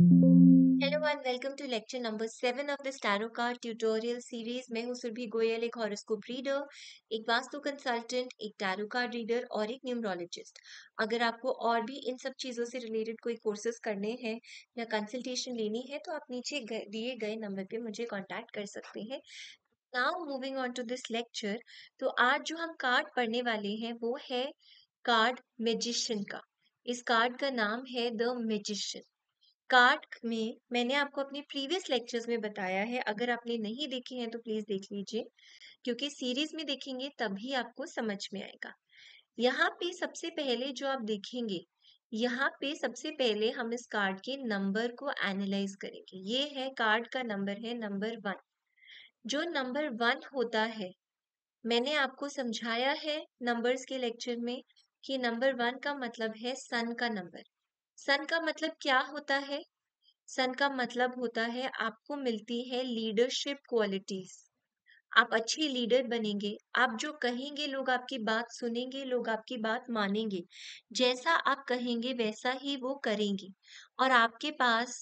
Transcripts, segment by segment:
hello and welcome to lecture number seven of the tarot card tutorial series मैं हूं सुरभि गोयल एक horoscope reader एक vastu consultant एक tarot card reader और एक न्यूमरोलॉजिस्ट अगर आपको और भी इन सब चीज़ों से रिलेटेड कोई कोर्सेज करने हैं या कंसल्टेशन लेनी है तो आप नीचे दिए गए नंबर पे मुझे कॉन्टैक्ट कर सकते हैं now moving on to this lecture तो आज जो हम कार्ड पढ़ने वाले हैं वो है कार्ड मेजिशियन का इस कार्ड का नाम है द मेजिशियन कार्ट में मैंने आपको अपने प्रीवियस लेक्चर्स में बताया है अगर आपने नहीं देखे हैं तो प्लीज देख लीजिए क्योंकि सीरीज में देखेंगे तभी आपको समझ में आएगा यहाँ पे सबसे पहले जो आप देखेंगे यहाँ पे सबसे पहले हम इस कार्ड के नंबर को एनालाइज करेंगे ये है कार्ड का नंबर है नंबर वन जो नंबर वन होता है मैंने आपको समझाया है नंबर्स के लेक्चर में कि नंबर वन का मतलब है सन का नंबर सन का मतलब क्या होता है सन का मतलब होता है आपको मिलती है लीडरशिप क्वालिटीज आप अच्छे लीडर बनेंगे आप जो कहेंगे लोग आपकी बात सुनेंगे लोग आपकी बात मानेंगे जैसा आप कहेंगे वैसा ही वो करेंगे और आपके पास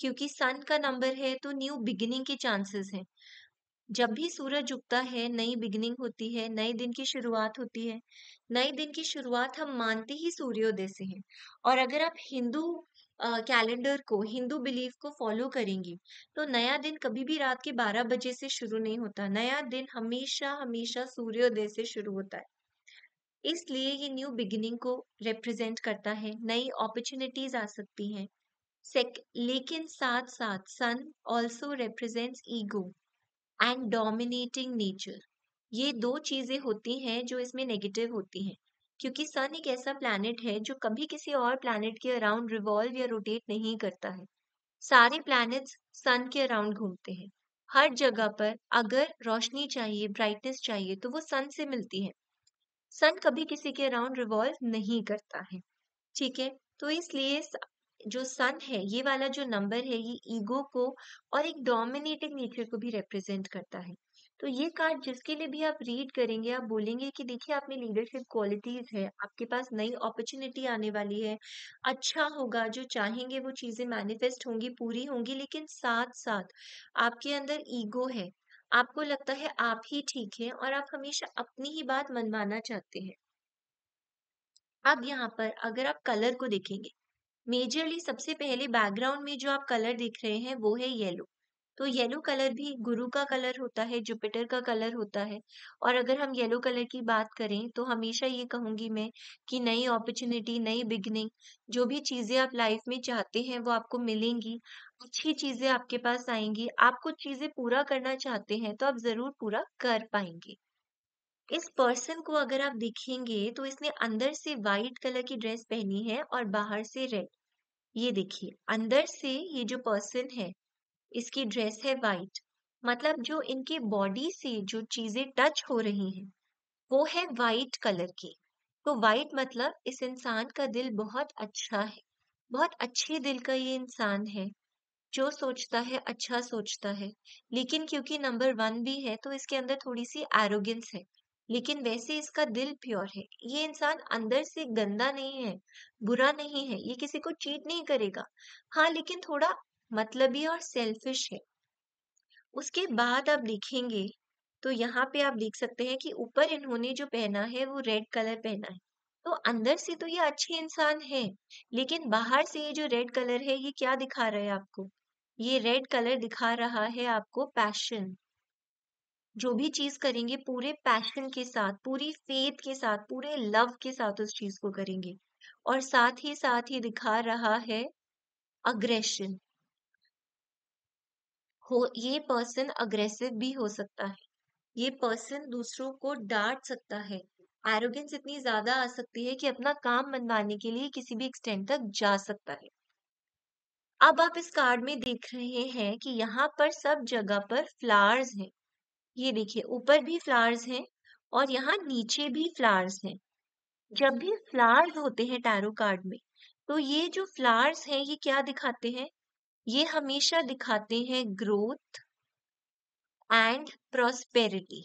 क्योंकि सन का नंबर है तो न्यू बिगिनिंग के चांसेस हैं जब भी सूरज उगता है नई बिगनिंग होती है नए दिन की शुरुआत होती है नए दिन की शुरुआत हम मानते ही सूर्योदय से है और अगर आप हिंदू कैलेंडर को हिंदू बिलीफ को फॉलो करेंगी तो नया दिन कभी भी रात के 12 बजे से शुरू नहीं होता नया दिन हमेशा हमेशा सूर्योदय से शुरू होता है इसलिए ये न्यू बिगिनिंग को रिप्रेजेंट करता है नई अपॉर्चुनिटीज आ सकती हैं लेकिन साथ साथ sun also represents ego and dominating nature ये दो चीज़ें होती हैं जो इसमें नेगेटिव होती हैं क्योंकि सन एक ऐसा प्लानट है जो कभी किसी और प्लानट के अराउंड रिवॉल्व या रोटेट नहीं करता है सारे प्लैनेट्स सन के अराउंड घूमते हैं हर जगह पर अगर रोशनी चाहिए ब्राइटनेस चाहिए तो वो सन से मिलती है सन कभी किसी के अराउंड रिवॉल्व नहीं करता है ठीक है तो इसलिए जो सन है ये वाला जो नंबर है ये ईगो को और एक डोमिनेटिंग नेचर को भी रिप्रेजेंट करता है तो ये कार्ड जिसके लिए भी आप रीड करेंगे आप बोलेंगे कि देखिए आप में लीडरशिप क्वालिटीज है आपके पास नई अपॉर्चुनिटी आने वाली है अच्छा होगा जो चाहेंगे वो चीजें मैनिफेस्ट होंगी पूरी होंगी लेकिन साथ साथ आपके अंदर ईगो है आपको लगता है आप ही ठीक है और आप हमेशा अपनी ही बात मनवाना चाहते हैं अब यहाँ पर अगर आप कलर को देखेंगे मेजरली सबसे पहले बैकग्राउंड में जो आप कलर दिख रहे हैं वो है येलो तो येलो कलर भी गुरु का कलर होता है जुपिटर का कलर होता है और अगर हम येलो कलर की बात करें तो हमेशा ये कहूंगी मैं कि नई अपॉर्चुनिटी नई बिगनिंग जो भी चीजें आप लाइफ में चाहते हैं वो आपको मिलेंगी अच्छी चीजें आपके पास आएंगी आप कुछ चीजें पूरा करना चाहते हैं तो आप जरूर पूरा कर पाएंगे इस पर्सन को अगर आप देखेंगे तो इसने अंदर से वाइट कलर की ड्रेस पहनी है और बाहर से रेड ये देखिए अंदर से ये जो पर्सन है इसकी ड्रेस है वाइट मतलब जो इनके बॉडी से जो चीजें टच हो रही हैं वो है वाइट कलर की तो वाइट मतलब इस इंसान का दिल बहुत अच्छा है बहुत अच्छे दिल का ये इंसान है जो सोचता है अच्छा सोचता है लेकिन क्योंकि नंबर वन भी है तो इसके अंदर थोड़ी सी एरोगेंस है लेकिन वैसे इसका दिल प्योर है ये इंसान अंदर से गंदा नहीं है बुरा नहीं है ये किसी को चीट नहीं करेगा हाँ लेकिन थोड़ा मतलबी और सेल्फिश है उसके बाद आप देखेंगे तो यहाँ पे आप देख सकते हैं कि ऊपर इन्होंने जो पहना है वो रेड कलर पहना है तो अंदर से तो ये अच्छे इंसान है लेकिन बाहर से ये जो रेड कलर है ये क्या दिखा रहा है आपको ये रेड कलर दिखा रहा है आपको पैशन जो भी चीज करेंगे पूरे पैशन के साथ पूरी फेथ के साथ पूरे लव के साथ उस चीज को करेंगे और साथ ही साथ ही दिखा रहा है अग्रेशन हो ये पर्सन अग्रेसिव भी हो सकता है ये पर्सन दूसरों को डांट सकता है एरोगेंस इतनी ज्यादा आ सकती है कि अपना काम मनवाने के लिए किसी भी एक्सटेंड तक जा सकता है अब आप इस कार्ड में देख रहे हैं कि यहाँ पर सब जगह पर फ्लावर्स हैं ये देखिए ऊपर भी फ्लावर्स हैं और यहाँ नीचे भी फ्लावर्स हैं जब भी फ्लावर्स होते हैं टैरो कार्ड में तो ये जो फ्लावर्स हैं ये क्या दिखाते हैं ये हमेशा दिखाते हैं ग्रोथ एंड प्रॉस्पेरिटी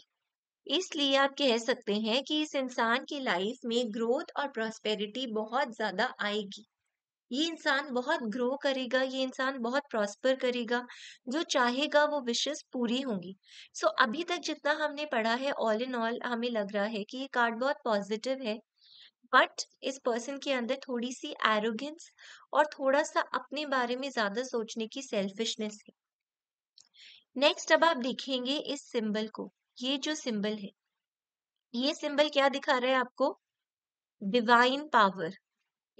इसलिए आप कह सकते हैं कि इस इंसान की लाइफ में ग्रोथ और प्रॉस्पेरिटी बहुत ज्यादा आएगी ये इंसान बहुत ग्रो करेगा ये इंसान बहुत प्रॉस्पर करेगा जो चाहेगा वो विशेष पूरी होंगी सो so, अभी तक जितना हमने पढ़ा है ऑल इन ऑल हमें लग रहा है कि ये कार्ड बहुत पॉजिटिव है बट इस पर्सन के अंदर थोड़ी सी एरोगेंस और थोड़ा सा अपने बारे में ज्यादा सोचने की सेल्फिशनेस है नेक्स्ट अब आप देखेंगे इस सिंबल को ये जो सिंबल है ये सिंबल क्या दिखा रहा है आपको डिवाइन पावर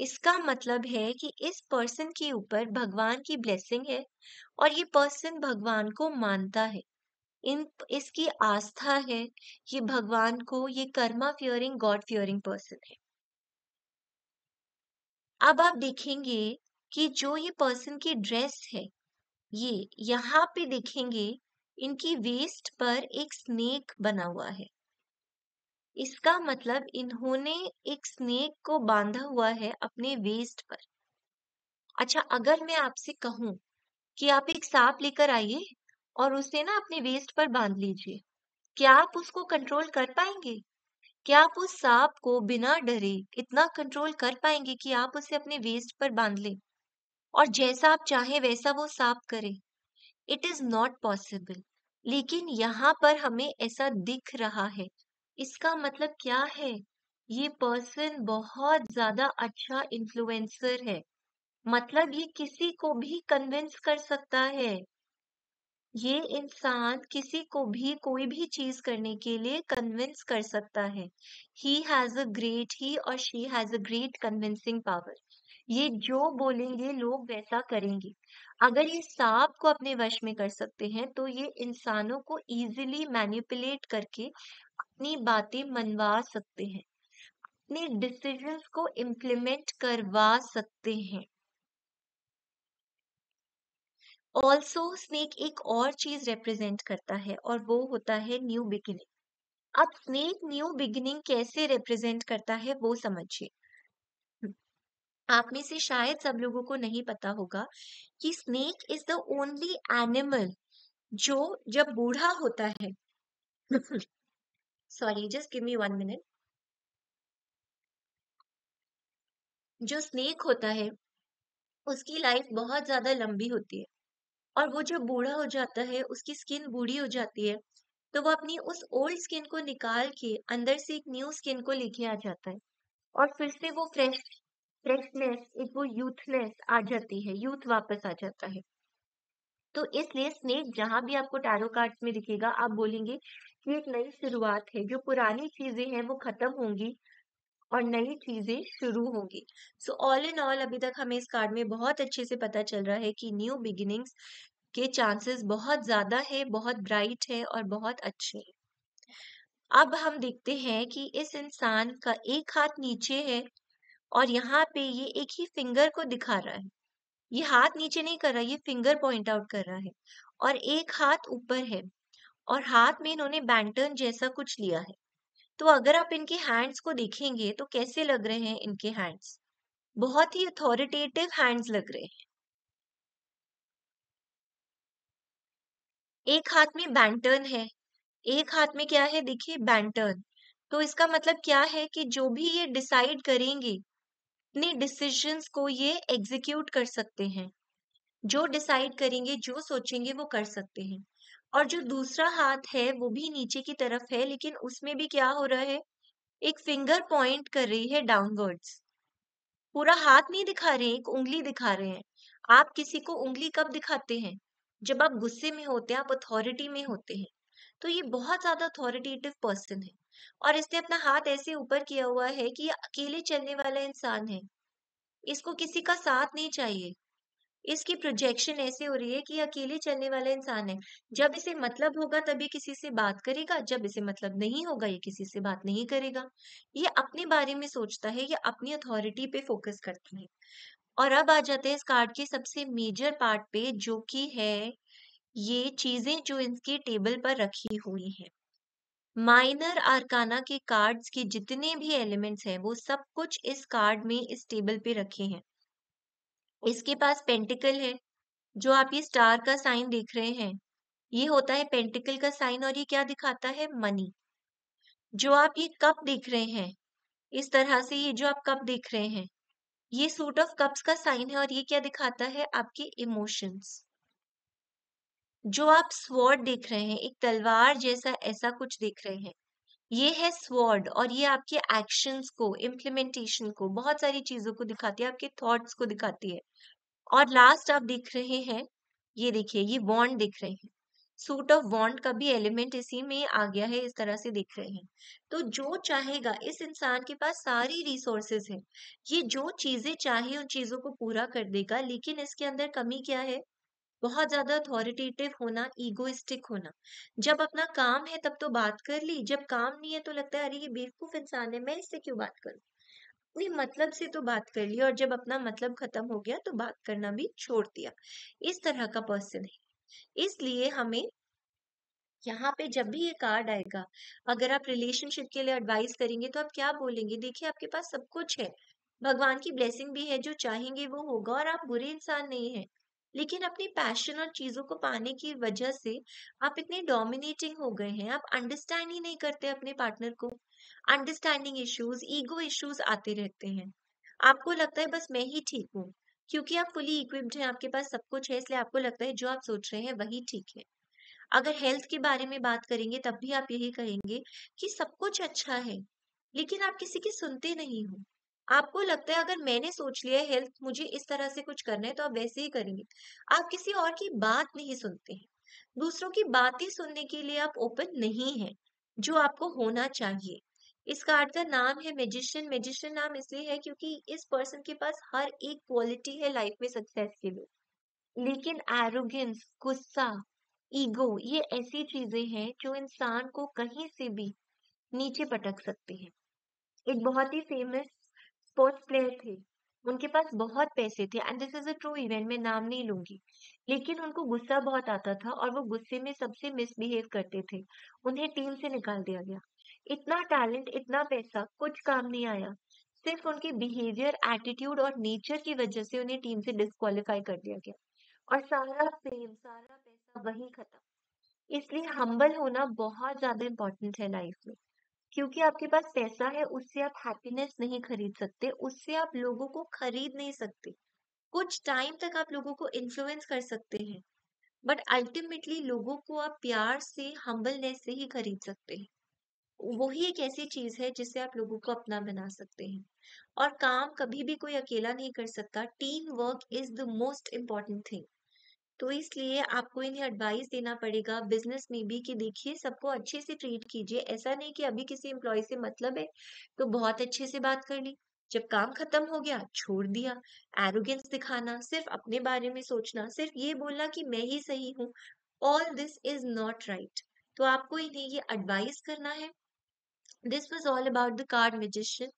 इसका मतलब है कि इस पर्सन के ऊपर भगवान की ब्लेसिंग है और ये पर्सन भगवान को मानता है इन इसकी आस्था है ये भगवान को ये karma fearing god fearing person है अब आप देखेंगे कि जो ये पर्सन की ड्रेस है ये यहाँ पे देखेंगे इनकी वेस्ट पर एक स्नेक बना हुआ है इसका मतलब इन्होंने एक स्नेक को बांधा हुआ है अपने वेस्ट पर अच्छा अगर मैं आपसे कहूं कि आप एक सांप लेकर आइए और उसे ना अपने वेस्ट पर बांध लीजिए क्या आप उसको कंट्रोल कर पाएंगे क्या आप उस सांप को बिना डरे इतना कंट्रोल कर पाएंगे कि आप उसे अपने वेस्ट पर बांध लें और जैसा आप चाहे वैसा वो सांप करे इट इज नॉट पॉसिबल लेकिन यहाँ पर हमें ऐसा दिख रहा है इसका मतलब क्या है ये पर्सन बहुत ज्यादा अच्छा इन्फ्लुएंसर है मतलब ये किसी को भी कन्विंस कर सकता है ये इंसान किसी को भी कोई भी चीज करने के लिए कन्विंस कर सकता है he has a great he और she has a great convincing power ये जो बोलेंगे लोग वैसा करेंगे अगर ये सांप को अपने वश में कर सकते हैं तो ये इंसानों को इजीली मैनिपुलेट करके अपनी बातें मनवा सकते हैं अपने डिसीजंस को इम्प्लीमेंट करवा सकते हैं ऑल्सो स्नेक एक और चीज रिप्रेजेंट करता है और वो होता है न्यू बिगिनिंग अब स्नेक न्यू बिगिनिंग कैसे रिप्रेजेंट करता है वो समझिए आप में से शायद सब लोगों को नहीं पता होगा कि snake is the only animal जो जब बूढ़ा होता है sorry just give me one minute जो स्नेक होता है उसकी लाइफ बहुत ज्यादा लंबी होती है और वो जब बूढ़ा हो जाता है उसकी स्किन बूढ़ी हो जाती है तो वो अपनी उस ओल्ड स्किन को निकाल के अंदर से एक न्यू स्किन को लेके आ जाता है और फिर से वो फ्रेश फ्रेशनेस एक वो यूथनेस आ जाती है यूथ वापस आ जाता है तो इसलिए स्नेक जहां भी आपको टैरो कार्ड्स में दिखेगा आप बोलेंगे ये एक नई शुरुआत है जो पुरानी चीजें हैं वो खत्म होंगी और नई चीजें शुरू होंगी सो ऑल इन ऑल अभी तक हमें इस कार्ड में बहुत अच्छे से पता चल रहा है कि न्यू बिगिनिंग्स के चांसेस बहुत ज्यादा है बहुत ब्राइट है और बहुत अच्छे हैं अब हम देखते हैं कि इस इंसान का एक हाथ नीचे है और यहाँ पे ये एक ही फिंगर को दिखा रहा है ये हाथ नीचे नहीं कर रहा ये फिंगर पॉइंट आउट कर रहा है और एक हाथ ऊपर है और हाथ में इन्होंने बैंटन जैसा कुछ लिया है तो अगर आप इनके हैंड्स को देखेंगे तो कैसे लग रहे हैं इनके हैंड्स बहुत ही अथॉरिटेटिव हैंड्स लग रहे हैं एक हाथ में बैंटन है एक हाथ में क्या है देखिए बैंटन तो इसका मतलब क्या है कि जो भी ये डिसाइड करेंगे अपने डिसीजंस को ये एग्जीक्यूट कर सकते हैं जो डिसाइड करेंगे जो सोचेंगे वो कर सकते हैं और जो दूसरा हाथ है वो भी नीचे की तरफ है लेकिन उसमें भी क्या हो रहा है एक फिंगर पॉइंट कर रही है डाउनवर्ड्स पूरा हाथ नहीं दिखा रहे एक उंगली दिखा रहे हैं आप किसी को उंगली कब दिखाते हैं जब आप गुस्से में होते हैं आप अथॉरिटी में होते हैं तो ये बहुत ज्यादा अथॉरिटेटिव पर्सन है और इसने अपना हाथ ऐसे ऊपर किया हुआ है कि अकेले चलने वाला इंसान है इसको किसी का साथ नहीं चाहिए इसकी प्रोजेक्शन ऐसे हो रही है कि अकेले चलने वाला इंसान है जब इसे मतलब होगा तभी किसी से बात करेगा जब इसे मतलब नहीं होगा ये किसी से बात नहीं करेगा ये अपने बारे में सोचता है या अपनी अथॉरिटी पे फोकस करता है और अब आ जाते हैं इस कार्ड के सबसे मेजर पार्ट पे जो कि है ये चीजें जो इनके टेबल पर रखी हुई है माइनर आरकाना के कार्ड्स के जितने भी एलिमेंट्स हैं वो सब कुछ इस कार्ड में इस टेबल पे रखे हैं इसके पास पेंटिकल है जो आप ये स्टार का साइन देख रहे हैं ये होता है पेंटिकल का साइन और ये क्या दिखाता है मनी जो आप ये कप देख रहे हैं इस तरह से ये जो आप कप देख रहे हैं ये सूट ऑफ कप्स का साइन है और ये क्या दिखाता है आपके इमोशंस जो आप स्वॉर्ड देख रहे हैं एक तलवार जैसा ऐसा कुछ देख रहे हैं ये है स्वर्ड और ये आपके एक्शंस को इम्प्लीमेंटेशन को बहुत सारी चीजों को दिखाती है आपके थॉट्स को दिखाती है और लास्ट आप देख रहे हैं ये देखिए ये बॉन्ड दिख रहे हैं सूट ऑफ बॉन्ड का भी एलिमेंट इसी में आ गया है इस तरह से दिख रहे हैं तो जो चाहेगा इस इंसान के पास सारी रिसोर्सेज है ये जो चीजें चाहे उन चीजों को पूरा कर देगा लेकिन इसके अंदर कमी क्या है बहुत ज्यादा अथॉरिटेटिव होना ईगोइस्टिक होना जब अपना काम है तब तो बात कर ली जब काम नहीं है तो लगता है अरे ये बेवकूफ इंसान है मैं इससे क्यों बात करूं अपने मतलब से तो बात कर ली और जब अपना मतलब खत्म हो गया तो बात करना भी छोड़ दिया इस तरह का पर्सन है इसलिए हमें यहाँ पे जब भी ये कार्ड आएगा अगर आप रिलेशनशिप के लिए एडवाइस करेंगे तो आप क्या बोलेंगे देखिए आपके पास सब कुछ है भगवान की ब्लेसिंग भी है जो चाहेंगे वो होगा और आप बुरे इंसान नहीं है लेकिन अपनी पैशन और चीजों को पाने की वजह से आप इतने डोमिनेटिंग हो गए हैं आप अंडरस्टैंड ही नहीं करते अपने पार्टनर को अंडरस्टैंडिंग इश्यूज ईगो इश्यूज आते रहते हैं आपको लगता है बस मैं ही ठीक हूँ क्योंकि आप फुली इक्विप्ड हैं आपके पास सब कुछ है इसलिए आपको लगता है जो आप सोच रहे हैं वही ठीक है अगर हेल्थ के बारे में बात करेंगे तब भी आप यही कहेंगे कि सब कुछ अच्छा है लेकिन आप किसी की सुनते नहीं हो आपको लगता है अगर मैंने सोच लिया हेल्थ मुझे इस तरह से कुछ करना है तो आप वैसे ही करेंगे आप किसी और की बात नहीं सुनते हैं दूसरों की बातें सुनने के लिए आप ओपन नहीं है जो आपको होना चाहिए इस कार्ड का नाम है मेजिशियन मेजिशियन नाम इसलिए है क्योंकि इस पर्सन के पास हर एक क्वालिटी है लाइफ में सक्सेस के लिए लेकिन एरोगेंस गुस्सा ईगो ये ऐसी चीजें हैं जो इंसान को कहीं से भी नीचे पटक सकती हैं एक बहुत ही फेमस स्पोर्ट्स प्लेयर थे उनके पास बहुत पैसे थे and this is a true event मैं नाम नहीं लूंगी लेकिन उनको गुस्सा बहुत आता था और वो गुस्से में सबसे मिसबिहेव करते थे उन्हें टीम से निकाल दिया गया इतना टैलेंट इतना पैसा कुछ काम नहीं आया सिर्फ उनके बिहेवियर एटीट्यूड और नेचर की वजह से उन्हें टीम से डिस्कालीफाई कर दिया गया और सारा फेम सारा पैसा वही खत्म इसलिए हम्बल होना बहुत ज्यादा इम्पोर्टेंट है लाइफ में क्योंकि आपके पास पैसा है उससे आप हैप्पीनेस नहीं खरीद सकते उससे आप लोगों को खरीद नहीं सकते कुछ टाइम तक आप लोगों को इन्फ्लुएंस कर सकते हैं बट अल्टीमेटली लोगों को आप प्यार से हम्बलनेस से ही खरीद सकते हैं वही एक ऐसी चीज है जिससे आप लोगों को अपना बना सकते हैं और काम कभी भी कोई अकेला नहीं कर सकता team work is the most important thing तो इसलिए आपको इन्हें एडवाइस देना पड़ेगा बिजनेस में भी कि देखिए सबको अच्छे से ट्रीट कीजिए ऐसा नहीं कि अभी किसी एम्प्लॉय से मतलब है तो बहुत अच्छे से बात कर ली जब काम खत्म हो गया छोड़ दिया एरोगेंस दिखाना सिर्फ अपने बारे में सोचना सिर्फ ये बोलना कि मैं ही सही हूँ all this is not right तो आपको इन्हें ये एडवाइस करना है this was all about the card magician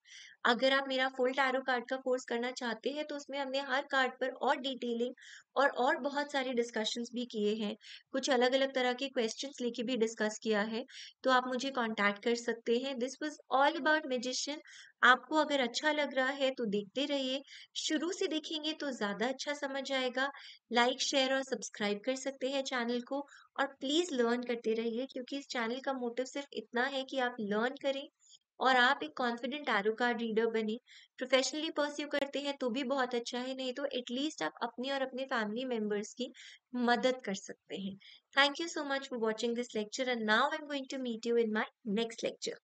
अगर आप मेरा फुल टैरो कार्ड का कोर्स करना चाहते हैं तो उसमें हमने हर कार्ड पर और डिटेलिंग और और बहुत सारे डिस्कशंस भी किए हैं कुछ अलग अलग तरह के क्वेश्चंस लेके भी डिस्कस किया है तो आप मुझे कांटेक्ट कर सकते हैं this was all about magician आपको अगर अच्छा लग रहा है तो देखते रहिए शुरू से देखेंगे तो ज़्यादा अच्छा समझ आएगा लाइक शेयर और सब्सक्राइब कर सकते हैं चैनल को और प्लीज़ लर्न करते रहिए क्योंकि इस चैनल का मोटिव सिर्फ इतना है कि आप लर्न करें और आप एक कॉन्फिडेंट एरो कार्ड रीडर बने प्रोफेशनली परस्यू करते हैं तो भी बहुत अच्छा है नहीं तो एटलीस्ट आप अपने और अपने फैमिली मेंबर्स की मदद कर सकते हैं thank you so much for watching this lecture and now I am going to meet you in my next lecture